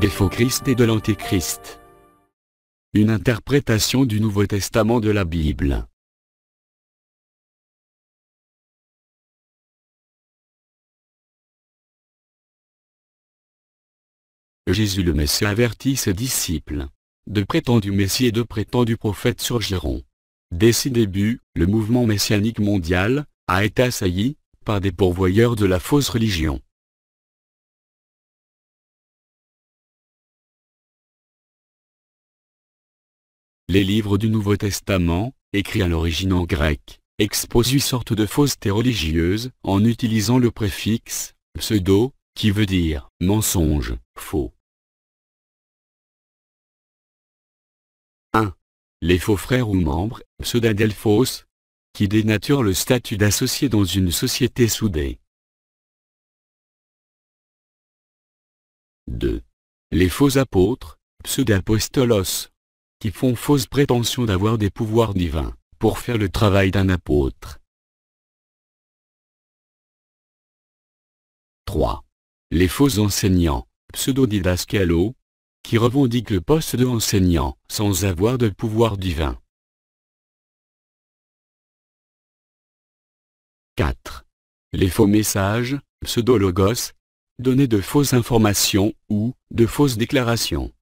des faux Christ et de l'Antéchrist. Une interprétation du Nouveau Testament de la Bible. Jésus le Messie avertit ses disciples. De prétendus Messie et de prétendus prophètes surgiront. Dès ses débuts, le mouvement messianique mondial, a été assailli, par des pourvoyeurs de la fausse religion. Les livres du Nouveau Testament, écrits à l'origine en grec, exposent une sorte de faussetés religieuses en utilisant le préfixe pseudo, qui veut dire mensonge, faux. 1. Les faux frères ou membres pseudadelphos, qui dénaturent le statut d'associé dans une société soudée. 2. Les faux apôtres, pseudapostolos, qui font fausse prétention d'avoir des pouvoirs divins, pour faire le travail d'un apôtre. 3. Les faux enseignants, pseudo-didascalos, qui revendiquent le poste d'enseignant sans avoir de pouvoir divin. 4. Les faux messages, pseudo-logos, donnés de fausses informations ou de fausses déclarations.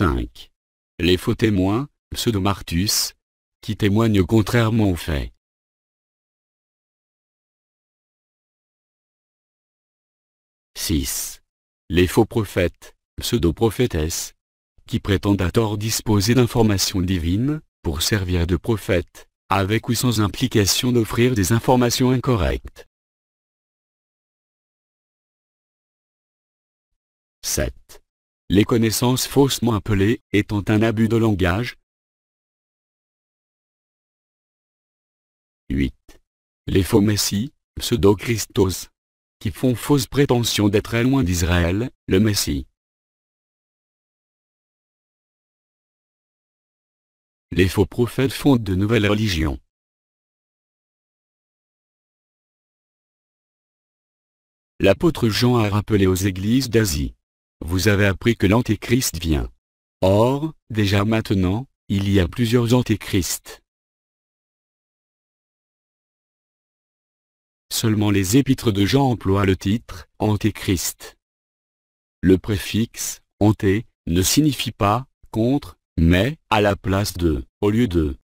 5. Les faux témoins, pseudo-martus, qui témoignent contrairement aux faits. « 6. Les faux prophètes, pseudo-prophétesses, qui prétendent à tort disposer d'informations divines, pour servir de prophètes, avec ou sans implication d'offrir des informations incorrectes. 7 les connaissances faussement appelées étant un abus de langage. 8. Les faux messies, pseudo-christos, qui font fausse prétention d'être loin d'Israël, le Messie. Les faux prophètes fondent de nouvelles religions. L'apôtre Jean a rappelé aux églises d'Asie vous avez appris que l'Antéchrist vient. Or, déjà maintenant, il y a plusieurs Antéchrists. Seulement les épîtres de Jean emploient le titre « Antéchrist ». Le préfixe « anté » ne signifie pas « contre », mais « à la place de »,« au lieu de ».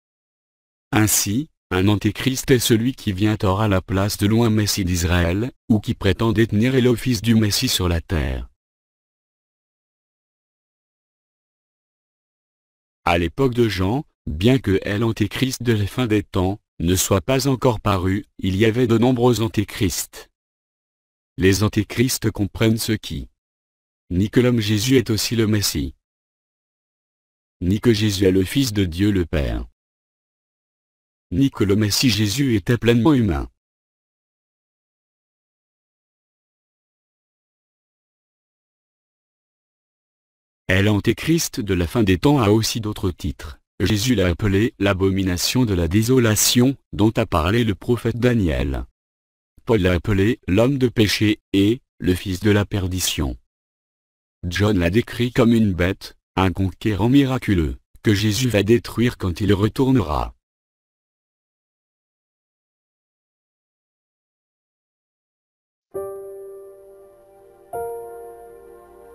Ainsi, un antéchrist est celui qui vient hors à la place de loin Messie d'Israël, ou qui prétend détenir l'office du Messie sur la terre. À l'époque de Jean, bien que l'antéchrist de la fin des temps, ne soit pas encore paru, il y avait de nombreux antéchrists. Les antéchrists comprennent ce qui ni que l'homme Jésus est aussi le Messie, ni que Jésus est le Fils de Dieu le Père, ni que le Messie Jésus était pleinement humain. L'Antéchrist de la fin des temps a aussi d'autres titres. Jésus l'a appelé l'abomination de la désolation, dont a parlé le prophète Daniel. Paul l'a appelé l'homme de péché, et le fils de la perdition. John l'a décrit comme une bête, un conquérant miraculeux, que Jésus va détruire quand il retournera.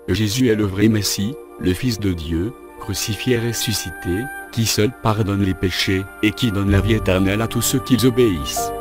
Jésus est le vrai Messie, le Fils de Dieu, crucifié et ressuscité, qui seul pardonne les péchés, et qui donne la vie éternelle à tous ceux qui obéissent.